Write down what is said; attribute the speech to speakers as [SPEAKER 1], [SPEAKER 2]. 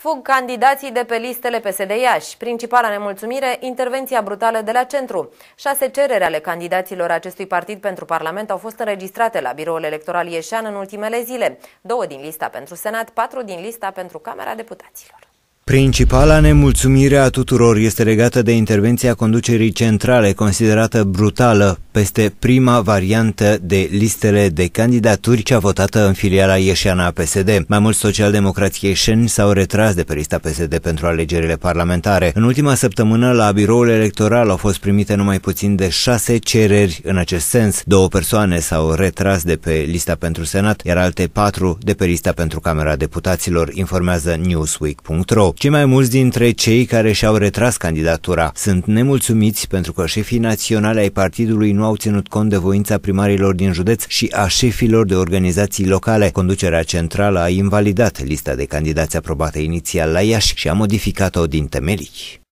[SPEAKER 1] Fug candidații de pe listele PSD Iași. Principala nemulțumire, intervenția brutală de la centru. Șase cereri ale candidaților acestui partid pentru Parlament au fost înregistrate la biroul electoral ieșean în ultimele zile. Două din lista pentru Senat, patru din lista pentru Camera Deputaților.
[SPEAKER 2] Principala nemulțumire a tuturor este legată de intervenția conducerii centrale, considerată brutală, peste prima variantă de listele de candidaturi a votată în filiala ieșeană a PSD. Mai mulți socialdemocrați ieșeni s-au retras de pe lista PSD pentru alegerile parlamentare. În ultima săptămână, la biroul electoral au fost primite numai puțin de șase cereri în acest sens. Două persoane s-au retras de pe lista pentru Senat, iar alte patru de pe lista pentru Camera Deputaților, informează newsweek.ro. Cei mai mulți dintre cei care și-au retras candidatura sunt nemulțumiți pentru că șefii naționale ai partidului nu au ținut cont de voința primarilor din județ și a șefilor de organizații locale. Conducerea centrală a invalidat lista de candidați aprobată inițial la Iași și a modificat-o din temelii.